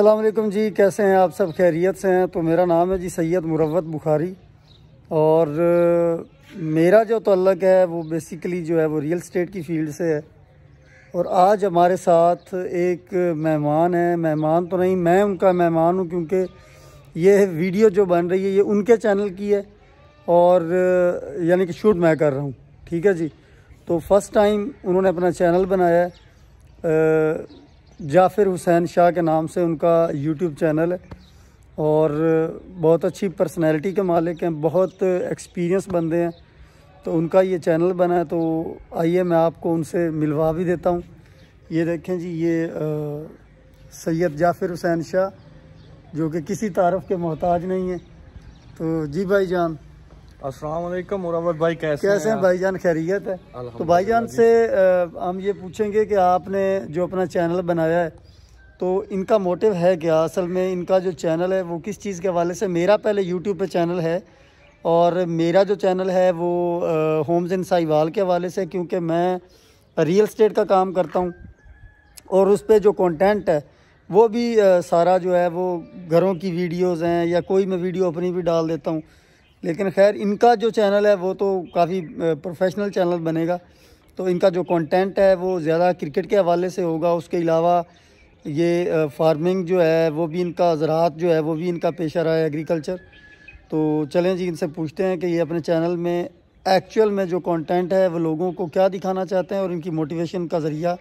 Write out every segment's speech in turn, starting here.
अल्लाम जी कैसे हैं आप सब खैरियत से हैं तो मेरा नाम है जी सैयद मुरवत बुखारी और मेरा जो तल्लक है वो बेसिकली जो है वो रियल स्टेट की फील्ड से है और आज हमारे साथ एक मेहमान है मेहमान तो नहीं मैं उनका मेहमान हूँ क्योंकि ये वीडियो जो बन रही है ये उनके चैनल की है और यानी कि शूट मैं कर रहा हूँ ठीक है जी तो फर्स्ट टाइम उन्होंने अपना चैनल बनाया जाफिर हुसैन शाह के नाम से उनका यूट्यूब चैनल है और बहुत अच्छी पर्सनैलिटी के मालिक हैं बहुत एक्सपीरियंस बंदे हैं तो उनका ये चैनल बना है तो आइए मैं आपको उनसे मिलवा भी देता हूँ ये देखें जी ये सैयद जाफिर हुसैन शाह जो कि किसी तारफ़ के मोहताज नहीं है तो जी भाई जान असलम भाई कैसे कैसे हैं भाई जान खैरियत है तो भाई जान से आ, हम ये पूछेंगे कि आपने जो अपना चैनल बनाया है तो इनका मोटिव है क्या असल में इनका जो चैनल है वो किस चीज़ के हवाले से मेरा पहले यूट्यूब पे चैनल है और मेरा जो चैनल है वो होम्स इन साहिवाल के हवाले से क्योंकि मैं रियल स्टेट का काम करता हूँ और उस पर जो कॉन्टेंट है वो भी आ, सारा जो है वो घरों की वीडियोज़ हैं या कोई मैं वीडियो अपनी भी डाल देता हूँ लेकिन खैर इनका जो चैनल है वो तो काफ़ी प्रोफेशनल चैनल बनेगा तो इनका जो कंटेंट है वो ज़्यादा क्रिकेट के हवाले से होगा उसके अलावा ये फार्मिंग जो है वो भी इनका ज़रात जो है वो भी इनका पेशा रहा है एग्रीकल्चर तो चलें जी इनसे पूछते हैं कि ये अपने चैनल में एक्चुअल में जो कंटेंट है वो लोगों को क्या दिखाना चाहते हैं और इनकी मोटिवेशन का ज़रिया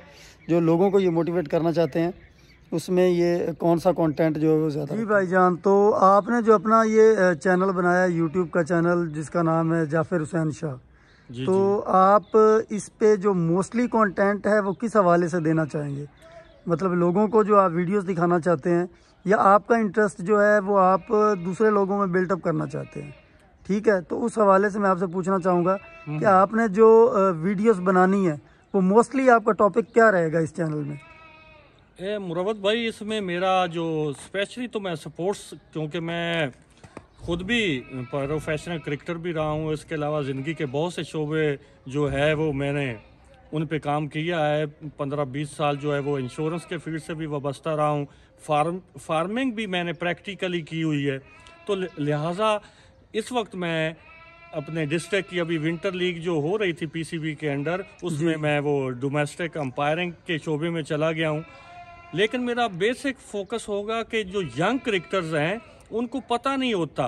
जो लोगों को ये मोटिवेट करना चाहते हैं उसमें ये कौन सा कंटेंट जो है वो ज़्यादा जी भाई जान तो आपने जो अपना ये चैनल बनाया यूट्यूब का चैनल जिसका नाम है जाफिर हुसैन शाह तो जी। आप इस पे जो मोस्टली कंटेंट है वो किस हवाले से देना चाहेंगे मतलब लोगों को जो आप वीडियोस दिखाना चाहते हैं या आपका इंटरेस्ट जो है वो आप दूसरे लोगों में बिल्टअप करना चाहते हैं ठीक है तो उस हवाले से मैं आपसे पूछना चाहूँगा कि हम्म। आपने जो वीडियोज़ बनानी है वो मोस्टली आपका टॉपिक क्या रहेगा इस चैनल में ए, मुरवत भाई इसमें मेरा जो स्पेशली तो मैं स्पोर्ट्स क्योंकि मैं ख़ुद भी प्रोफेशनल क्रिकेटर भी रहा हूँ इसके अलावा ज़िंदगी के बहुत से शोबे जो है वो मैंने उन पे काम किया है पंद्रह बीस साल जो है वो इंश्योरेंस के फील्ड से भी वाबस्ता रहा हूँ फार्म फार्मिंग भी मैंने प्रैक्टिकली की हुई है तो लिहाजा इस वक्त मैं अपने डिस्ट्रिक्ट की अभी विंटर लीग जो हो रही थी पीसीबी के अंडर उसमें मैं वो डोमेस्टिक अंपायरिंग के शोबे में चला गया हूँ लेकिन मेरा बेसिक फोकस होगा कि जो यंग क्रिकेटर्स हैं उनको पता नहीं होता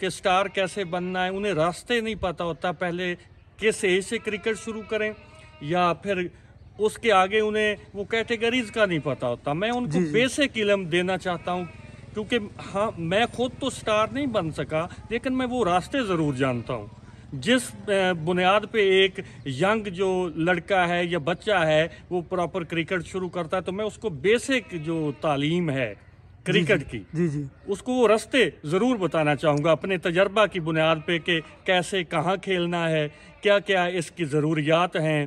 कि स्टार कैसे बनना है उन्हें रास्ते नहीं पता होता पहले किस एज से क्रिकेट शुरू करें या फिर उसके आगे उन्हें वो कैटेगरीज का नहीं पता होता मैं उनको बेसिक इलम देना चाहता हूँ क्योंकि हाँ मैं खुद तो स्टार नहीं बन सका लेकिन मैं वो रास्ते ज़रूर जानता हूँ जिस बुनियाद पे एक यंग जो लड़का है या बच्चा है वो प्रॉपर क्रिकेट शुरू करता है तो मैं उसको बेसिक जो तालीम है क्रिकेट की जी जी उसको वो रास्ते ज़रूर बताना चाहूँगा अपने तजर्बा की बुनियाद पे कि कैसे कहाँ खेलना है क्या क्या इसकी ज़रूरियात हैं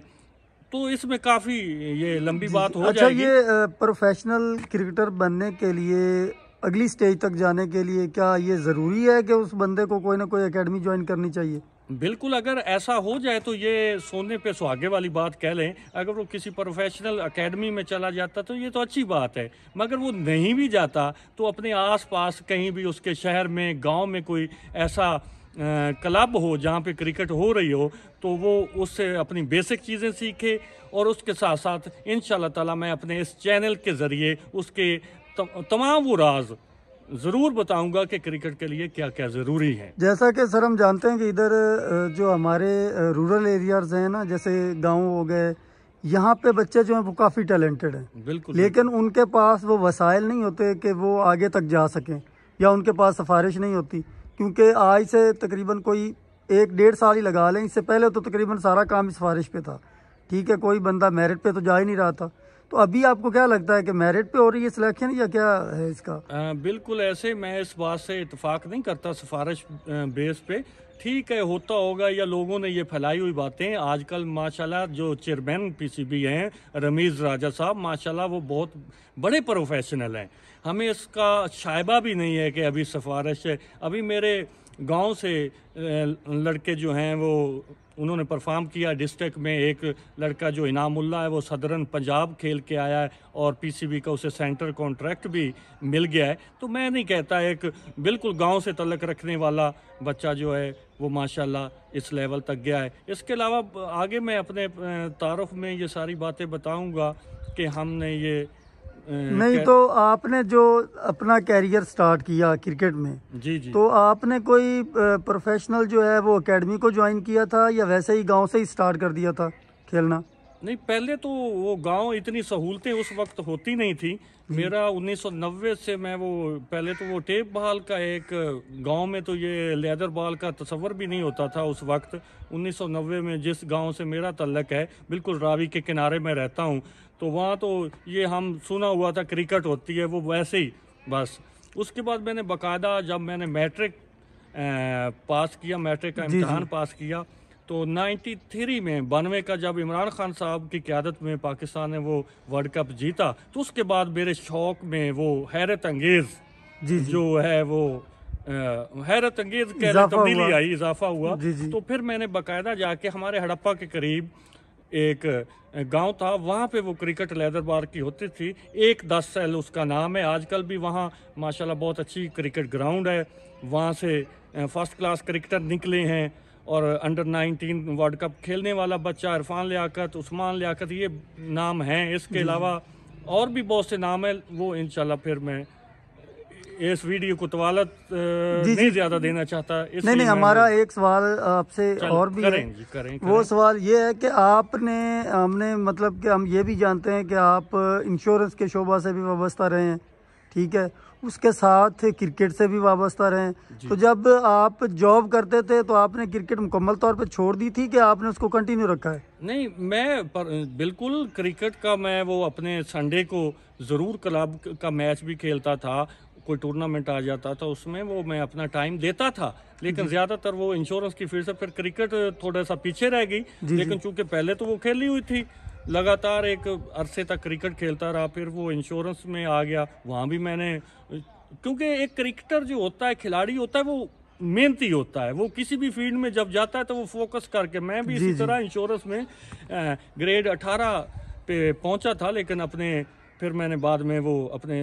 तो इसमें काफ़ी ये लंबी बात हो अच्छा जाएगी ये प्रोफेशनल क्रिकेटर बनने के लिए अगली स्टेज तक जाने के लिए क्या ये ज़रूरी है कि उस बंदे को कोई ना कोई एकेडमी ज्वाइन करनी चाहिए बिल्कुल अगर ऐसा हो जाए तो ये सोने पे सुहागे वाली बात कह लें अगर वो किसी प्रोफेशनल एकेडमी में चला जाता तो ये तो अच्छी बात है मगर वो नहीं भी जाता तो अपने आसपास कहीं भी उसके शहर में गांव में कोई ऐसा क्लब हो जहाँ पे क्रिकेट हो रही हो तो वो उससे अपनी बेसिक चीज़ें सीखे और उसके साथ साथ इन ताला मैं अपने इस चैनल के ज़रिए उसके तमाम वो राज ज़रूर बताऊंगा कि क्रिकेट के लिए क्या क्या ज़रूरी है जैसा कि सर हम जानते हैं कि इधर जो हमारे रूरल एरियाज हैं ना जैसे गांव हो गए यहाँ पे बच्चे जो हैं वो काफ़ी टैलेंटेड हैं बिल्कुल लेकिन उनके पास वो वसाइल नहीं होते कि वो आगे तक जा सकें या उनके पास सिफारिश नहीं होती क्योंकि आज से तकरीबन कोई एक डेढ़ साल ही लगा लें इससे पहले तो तकरीबन सारा काम सिफारिश पे था ठीक है कोई बंदा मेरिट पे तो जा ही नहीं रहा था तो अभी आपको क्या लगता है कि मेरिट पे हो रही है सिलेक्शन या क्या है इसका आ, बिल्कुल ऐसे मैं इस बात से इतफाक नहीं करता सिफारिश बेस पे ठीक है होता होगा या लोगों ने ये फैलाई हुई बातें आजकल माशाल्लाह जो चेयरमैन पीसीबी हैं रमीज़ राजा साहब माशाल्लाह वो बहुत बड़े प्रोफेशनल हैं हमें इसका शायबा भी नहीं है कि अभी सिफारिश है अभी मेरे गांव से लड़के जो हैं वो उन्होंने परफॉर्म किया डिस्ट्रिक्ट में एक लड़का जो इनामुल्ला है वो सदरन पंजाब खेल के आया है और पीसीबी का उसे सेंटर कॉन्ट्रैक्ट भी मिल गया है तो मैं नहीं कहता एक बिल्कुल गांव से तलक रखने वाला बच्चा जो है वो माशाल्लाह इस लेवल तक गया है इसके अलावा आगे मैं अपने तारफ़ में ये सारी बातें बताऊँगा कि हमने ये नहीं तो आपने जो अपना कैरियर स्टार्ट किया क्रिकेट में जी जी तो आपने कोई प्रोफेशनल जो है वो एकेडमी को ज्वाइन किया था या वैसे ही गांव से ही स्टार्ट कर दिया था खेलना नहीं पहले तो वो गांव इतनी सहूलतें उस वक्त होती नहीं थी मेरा 1990 से मैं वो पहले तो वो टेप बहाल का एक गांव में तो ये लेदर बाल का तस्वर भी नहीं होता था उस वक्त 1990 में जिस गांव से मेरा तल्लक है बिल्कुल रावी के किनारे में रहता हूँ तो वहाँ तो ये हम सुना हुआ था क्रिकेट होती है वो वैसे ही बस उसके बाद मैंने बाकायदा जब मैंने मैट्रिक पास किया मैट्रिक का इम्तहान पास किया तो 93 में बानवे का जब इमरान खान साहब की क्यादत में पाकिस्तान ने वो वर्ल्ड कप जीता तो उसके बाद मेरे शौक में वो हैरत अंगेज़ जी, जी जो है वो हैरत अंगेज कह तब्दीली आई इजाफा हुआ जी जी। तो फिर मैंने बाकायदा जाके हमारे हड़प्पा के करीब एक गांव था वहाँ पे वो क्रिकेट लेदर बार की होती थी एक दस सेल उसका नाम है आजकल भी वहाँ माशाल्लाह बहुत अच्छी क्रिकेट ग्राउंड है वहाँ से फर्स्ट क्लास क्रिकेटर निकले हैं और अंडर 19 वर्ल्ड कप खेलने वाला बच्चा इरफान लियाकत उस्मान लियाकत ये नाम हैं इसके अलावा और भी बहुत से नाम है वो इन फिर मैं इस वीडियो को तवालत नहीं ज्यादा देना चाहता इस नहीं नहीं हमारा एक सवाल आपसे और भी करें, है। करें, करें, वो सवाल ये है कि आपने हमने मतलब कि हम ये भी जानते हैं कि आप इंश्योरेंस के शोबा से भी वाबस्ता रहे हैं ठीक है उसके साथ क्रिकेट से भी वाबस्ता रहे तो जब आप जॉब करते थे तो आपने क्रिकेट मुकम्मल तौर पर छोड़ दी थी कि आपने उसको कंटिन्यू रखा है नहीं मैं पर, बिल्कुल क्रिकेट का मैं वो अपने संडे को ज़रूर क्लब का मैच भी खेलता था कोई टूर्नामेंट आ जाता था उसमें वो मैं अपना टाइम देता था लेकिन ज़्यादातर वो इंश्योरेंस की फील्ड से फिर क्रिकेट थोड़ा सा पीछे रह गई लेकिन चूंकि पहले तो वो खेली हुई थी लगातार एक अरसे तक क्रिकेट खेलता रहा फिर वो इंश्योरेंस में आ गया वहाँ भी मैंने क्योंकि एक क्रिकेटर जो होता है खिलाड़ी होता है वो मेहनती होता है वो किसी भी फील्ड में जब जाता है तो वो फोकस करके मैं भी इसी तरह इंश्योरेंस में ग्रेड अठारह पे पहुंचा था लेकिन अपने फिर मैंने बाद में वो अपने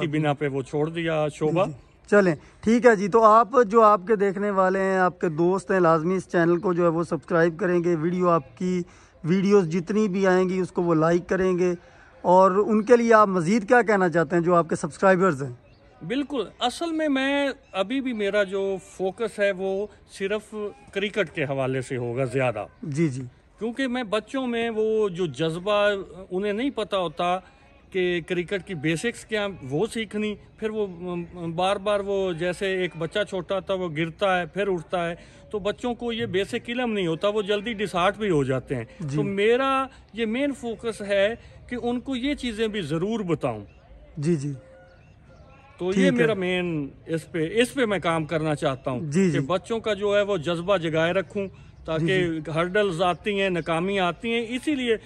की बिना पे वो छोड़ दिया शोभा चलें ठीक है जी तो आप जो आपके देखने वाले हैं आपके दोस्त हैं लाजमी इस चैनल को जो है वो सब्सक्राइब करेंगे वीडियो आपकी वीडियोस जितनी भी आएंगी उसको वो लाइक करेंगे और उनके लिए आप मज़ीद क्या कहना चाहते हैं जो आपके सब्सक्राइबर्स हैं बिल्कुल असल में मैं अभी भी मेरा जो फोकस है वो सिर्फ क्रिकेट के हवाले से होगा ज़्यादा जी जी क्योंकि मैं बच्चों में वो जो जज्बा उन्हें नहीं पता होता कि क्रिकेट की बेसिक्स क्या वो सीखनी फिर वो बार बार वो जैसे एक बच्चा छोटा था वो गिरता है फिर उठता है तो बच्चों को ये बेसिक इलम नहीं होता वो जल्दी डिसार्ट भी हो जाते हैं तो मेरा ये मेन फोकस है कि उनको ये चीज़ें भी ज़रूर बताऊँ जी जी तो ये मेरा मेन इस पे इस पे मैं काम करना चाहता हूँ कि बच्चों का जो है वो जज्बा जगाए रखूँ ताकि हर्डल्स आती हैं नाकामी आती हैं इसीलिए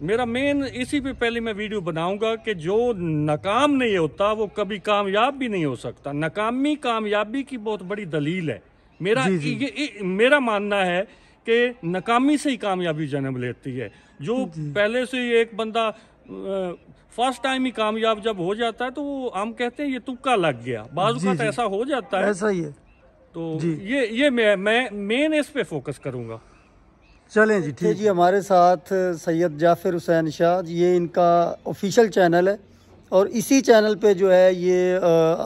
मेरा मेन इसी पे पहले मैं वीडियो बनाऊंगा कि जो नाकाम नहीं होता वो कभी कामयाब भी नहीं हो सकता नाकामी कामयाबी की बहुत बड़ी दलील है मेरा जी, जी. ये, ये मेरा मानना है कि नाकामी से ही कामयाबी जन्म लेती है जो पहले से ही एक बंदा फर्स्ट टाइम ही कामयाब जब हो जाता है तो वो हम कहते हैं ये तुक्का लग गया बाजू ऐसा हो जाता है ऐसा ही है तो ये ये मैं मैं मेन इस पे फोकस करूंगा चलें जी तो ठीक जी हमारे साथ सैयद जाफिर हुसैन शाह ये इनका ऑफिशियल चैनल है और इसी चैनल पे जो है ये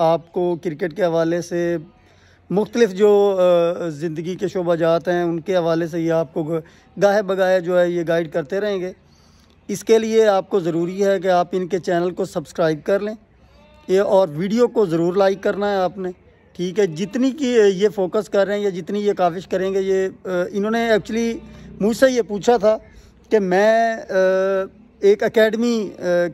आपको क्रिकेट के हवाले से मुख्तलिफ जो ज़िंदगी के शोबाजात हैं उनके हवाले से ये आपको गाहे बगाहे जो है ये गाइड करते रहेंगे इसके लिए आपको ज़रूरी है कि आप इनके चैनल को सब्सक्राइब कर लें ये और वीडियो को ज़रूर लाइक करना है आपने ठीक है जितनी की ये फोकस कर रहे हैं या जितनी ये काविश करेंगे ये इन्होंने एक्चुअली मुझसे ये पूछा था कि मैं एक एकेडमी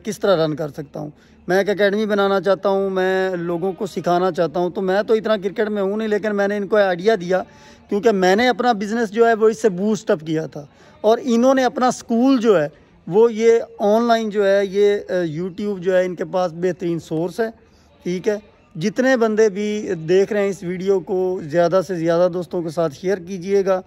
किस तरह रन कर सकता हूँ मैं एक एकेडमी बनाना चाहता हूँ मैं लोगों को सिखाना चाहता हूँ तो मैं तो इतना क्रिकेट में हूँ नहीं लेकिन मैंने इनको आइडिया दिया क्योंकि मैंने अपना बिज़नेस जो है वो इससे बूस्टअप किया था और इन्होंने अपना स्कूल जो है वो ये ऑनलाइन जो है ये यूट्यूब जो है इनके पास बेहतरीन सोर्स है ठीक है जितने बंदे भी देख रहे हैं इस वीडियो को ज़्यादा से ज़्यादा दोस्तों के साथ शेयर कीजिएगा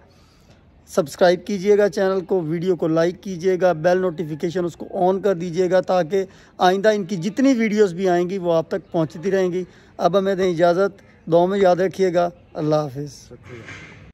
सब्सक्राइब कीजिएगा चैनल को वीडियो को लाइक कीजिएगा बेल नोटिफिकेशन उसको ऑन कर दीजिएगा ताकि आइंदा इनकी जितनी वीडियोस भी आएंगी वो आप तक पहुंचती रहेंगी अब हमें दें इजाज़त दो में याद रखिएगा अल्लाह हाफिज़